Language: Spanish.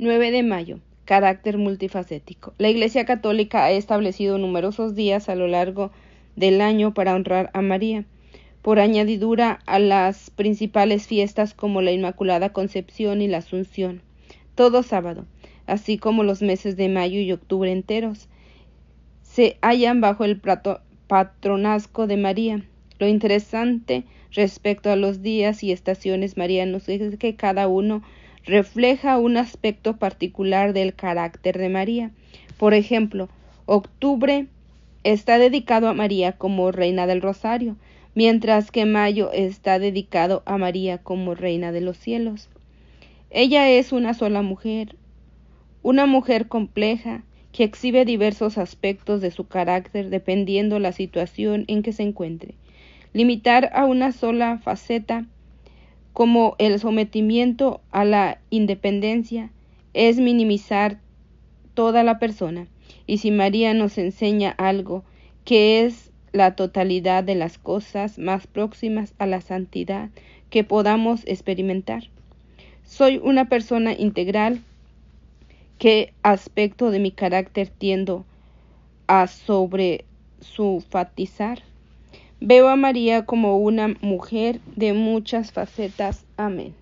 9 de mayo. Carácter multifacético. La Iglesia Católica ha establecido numerosos días a lo largo del año para honrar a María, por añadidura a las principales fiestas como la Inmaculada Concepción y la Asunción, todo sábado, así como los meses de mayo y octubre enteros, se hallan bajo el patronazgo de María. Lo interesante respecto a los días y estaciones marianos es que cada uno refleja un aspecto particular del carácter de María. Por ejemplo, octubre está dedicado a María como Reina del Rosario, mientras que mayo está dedicado a María como Reina de los Cielos. Ella es una sola mujer, una mujer compleja, que exhibe diversos aspectos de su carácter dependiendo la situación en que se encuentre. Limitar a una sola faceta como el sometimiento a la independencia, es minimizar toda la persona. Y si María nos enseña algo que es la totalidad de las cosas más próximas a la santidad que podamos experimentar. Soy una persona integral. ¿Qué aspecto de mi carácter tiendo a sobre Veo a María como una mujer de muchas facetas. Amén.